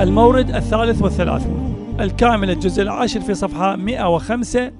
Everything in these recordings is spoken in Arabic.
المورد الثالث والثلاثون الكامل الجزء العاشر في صفحة 105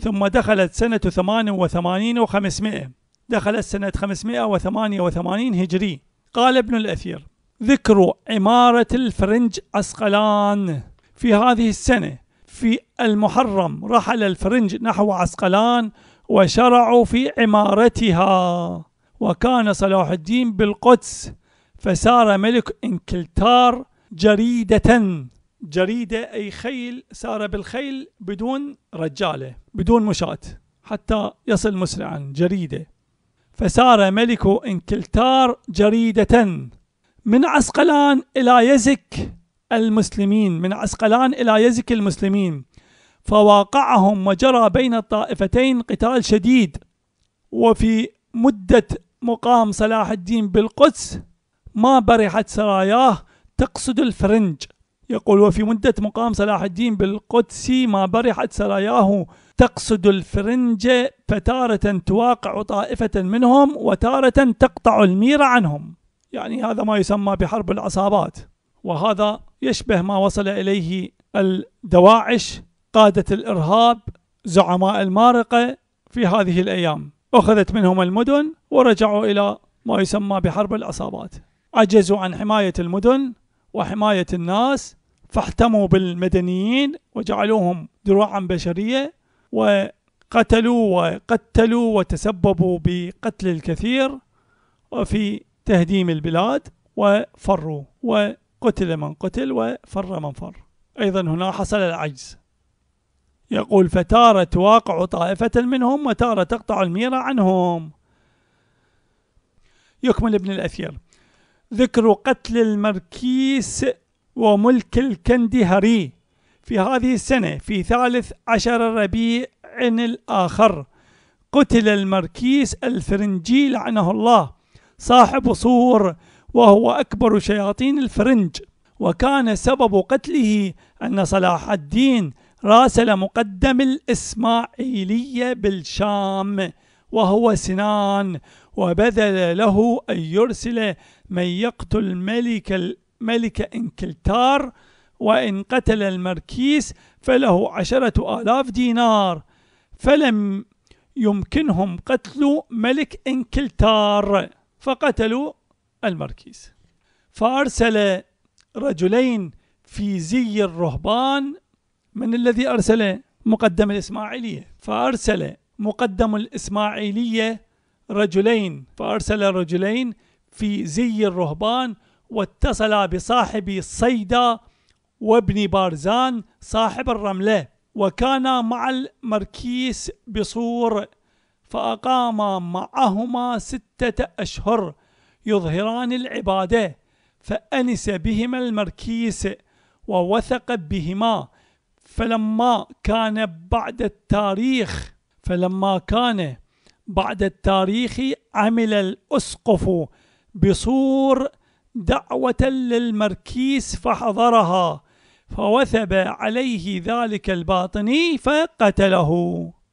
ثم دخلت سنة 88 و500 دخلت سنة 588 هجري قال ابن الأثير ذكر عمارة الفرنج عسقلان في هذه السنة في المحرم رحل الفرنج نحو عسقلان وشرعوا في عمارتها وكان صلاح الدين بالقدس فسار ملك انكلتار جريدة جريدة أي خيل سار بالخيل بدون رجالة بدون مشاة حتى يصل مسرعا جريدة فسار ملك انكلتار جريدة من عسقلان إلى يزك المسلمين من عسقلان إلى يزك المسلمين فواقعهم وجرى بين الطائفتين قتال شديد وفي مدة مقام صلاح الدين بالقدس ما برحت سراياه تقصد الفرنج يقول وفي مدة مقام صلاح الدين بالقدس ما برحت سراياه تقصد الفرنج فتارة تواقع طائفة منهم وتارة تقطع المير عنهم يعني هذا ما يسمى بحرب العصابات وهذا يشبه ما وصل إليه الدواعش قادة الإرهاب زعماء المارقة في هذه الأيام أخذت منهم المدن ورجعوا إلى ما يسمى بحرب العصابات عجزوا عن حماية المدن وحماية الناس فاحتموا بالمدنيين وجعلوهم دروعا بشرية وقتلوا وقتلوا وتسببوا بقتل الكثير وفي تهديم البلاد وفروا وقتل من قتل وفر من فر أيضا هنا حصل العجز يقول فتارة تواقع طائفة منهم وتارة تقطع الميرة عنهم يكمل ابن الأثير ذكر قتل المركيس وملك الكندهري في هذه السنة في ثالث عشر ربيع الآخر قتل المركيس الفرنجي لعنه الله صاحب صور وهو أكبر شياطين الفرنج وكان سبب قتله أن صلاح الدين راسل مقدم الإسماعيلية بالشام وهو سنان وبذل له أن يرسل من يقتل ملك, ملك إنكلتار وإن قتل المركيس فله عشرة آلاف دينار فلم يمكنهم قتل ملك إنكلتار فقتلوا المركيس فأرسل رجلين في زي الرهبان من الذي أرسل مقدم الإسماعيلية فأرسل مقدم الإسماعيلية رجلين فأرسل رجلين في زي الرهبان واتصل بصاحب صيدا وابن بارزان صاحب الرملة وكان مع المركيس بصور فأقام معهما ستة أشهر يظهران العبادة فأنس بهما المركيس ووثق بهما فلما كان بعد التاريخ فلما كان بعد التاريخ عمل الأسقف بصور دعوة للمركيس فحضرها فوثب عليه ذلك الباطني فقتله